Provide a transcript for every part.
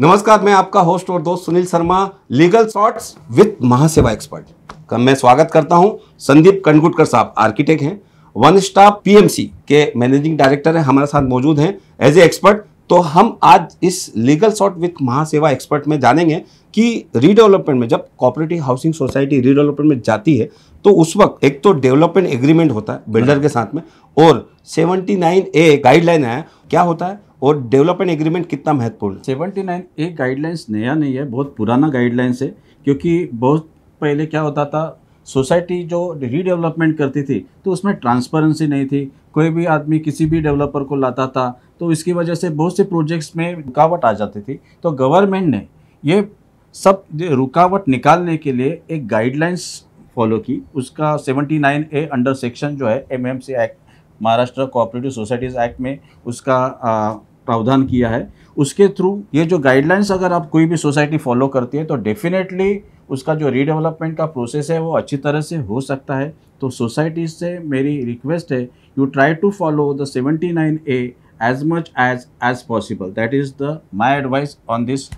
नमस्कार मैं आपका होस्ट और दोस्त Sunil Sharma legal shorts with Mahaseva expert का मैं स्वागत करता हूं संदीप कंडगुटकर साहब आर्किटेक्ट हैं वन स्टॉप पीएमसी के मैनेजिंग डायरेक्टर हैं हमारे साथ मौजूद हैं एज ए एक्सपर्ट तो हम आज इस legal short with Mahaseva expert में जानेंगे कि रीडेवलपमेंट में जब कॉपरेटिव हाउसिंग सोसाइटी रीडेवलपमेंट में जाती है तो उस वक्त एक तो डेवलपमेंट एग्रीमेंट होता है बिल्डर के साथ में और 79 ए गाइडलाइन है क्या होता है और डेवलपमेंट एग्रीमेंट कितना महत्वपूर्ण सेवेंटी नाइन ए गाइडलाइंस नया नहीं है बहुत पुराना गाइडलाइंस है क्योंकि बहुत पहले क्या होता था सोसाइटी जो रीडेवलपमेंट करती थी तो उसमें ट्रांसपेरेंसी नहीं थी कोई भी आदमी किसी भी डेवलपर को लाता था तो इसकी वजह से बहुत से प्रोजेक्ट्स में रुकावट आ जाती थी तो गवर्नमेंट ने ये सब रुकावट निकालने के लिए एक गाइडलाइंस फॉलो की उसका 79 ए अंडर सेक्शन जो है C act Maharashtra cooperative societies act में उसका प्रावधान किया है उसके थ्रू ये जो गाइडलाइंस अगर आप कोई भी सोसाइटी फॉलो करती है तो डेफिनेटली उसका जो रीडेवलपमेंट का प्रोसेस है वो अच्छी तरह से हो सकता है तो सोसाइटीज़ से मेरी रिक्वेस्ट है you try to follow the seventy nine A as much as as possible that is the my advice on this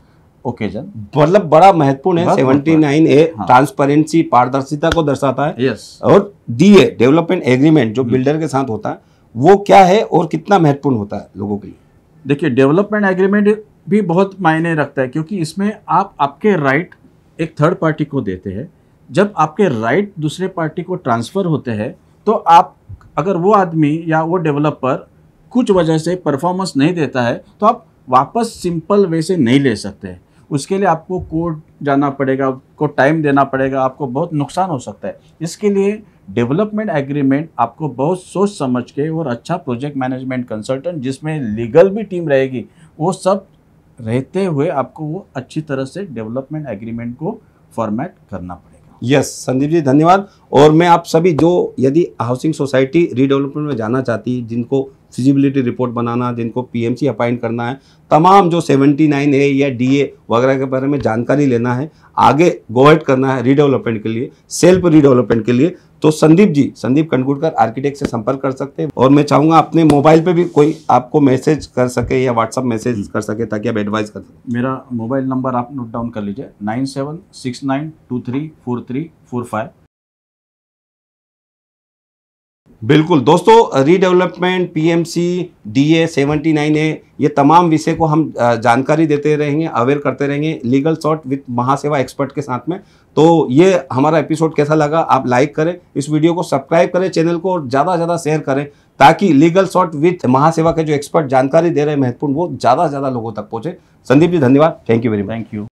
occasion मतलब बड़ा महत्वपूर्ण है सेवेंटी नाइन ए ट्रांसपेरेंसी पारदर्शिता को दर्शाता है yes. और डी ए डेवलपमेंट एग्रीमेंट जो बिल्डर hmm। के साथ होता है वो क्या है और कितना महत्वपूर्ण होता है लोगों के लिए देखिए डेवलपमेंट एग्रीमेंट भी बहुत मायने रखता है क्योंकि इसमें आप आपके राइट एक थर्ड पार्टी को देते हैं जब आपके राइट दूसरे पार्टी को ट्रांसफ़र होते हैं तो आप अगर वो आदमी या वो डेवलपर कुछ वजह से परफॉर्मेंस नहीं देता है तो आप वापस सिंपल वे से नहीं ले सकते उसके लिए आपको कोर्ट जाना पड़ेगा आपको टाइम देना पड़ेगा आपको बहुत नुकसान हो सकता है इसके लिए डेवलपमेंट एग्रीमेंट आपको बहुत सोच समझ के और अच्छा प्रोजेक्ट मैनेजमेंट कंसल्टेंट जिसमें लीगल भी टीम रहेगी वो सब रहते हुए आपको वो अच्छी तरह से डेवलपमेंट एग्रीमेंट को फॉर्मेट करना पड़ेगा यस yes, संदीप जी धन्यवाद और मैं आप सभी जो यदि हाउसिंग सोसाइटी रीडेवलपमेंट में जाना चाहती जिनको फिजिबिलिटी रिपोर्ट बनाना जिनको पीएमसी अपॉइंट करना है तमाम जो 79 ए या डीए वगैरह के बारे में जानकारी लेना है आगे गोवेट करना है रीडेवलपमेंट के लिए सेल्फ रीडेवलपमेंट के लिए तो संदीप जी संदीप कनगुटकर आर्किटेक्ट से संपर्क कर सकते हैं और मैं चाहूँगा अपने मोबाइल पर भी कोई आपको मैसेज कर सके या व्हाट्सअप हम्म। मैसेज कर सके ताकि आप एडवाइस कर सकें मेरा मोबाइल नंबर आप नोट डाउन कर लीजिए nine seven six nine two three four three four five बिल्कुल दोस्तों redevelopment PMC DA nine A ये तमाम विषय को हम जानकारी देते रहेंगे अवेयर करते रहेंगे legal short with Mahaseva expert के साथ में तो ये हमारा एपिसोड कैसा लगा आप लाइक करें इस वीडियो को सब्सक्राइब करें चैनल को और ज़्यादा से ज़्यादा शेयर करें ताकि लीगल शॉर्ट विथ महासेवा के जो एक्सपर्ट जानकारी दे रहे हैं महत्वपूर्ण वो ज़्यादा से ज़्यादा लोगों तक पहुँचे संदीप जी धन्यवाद thank you very much thank you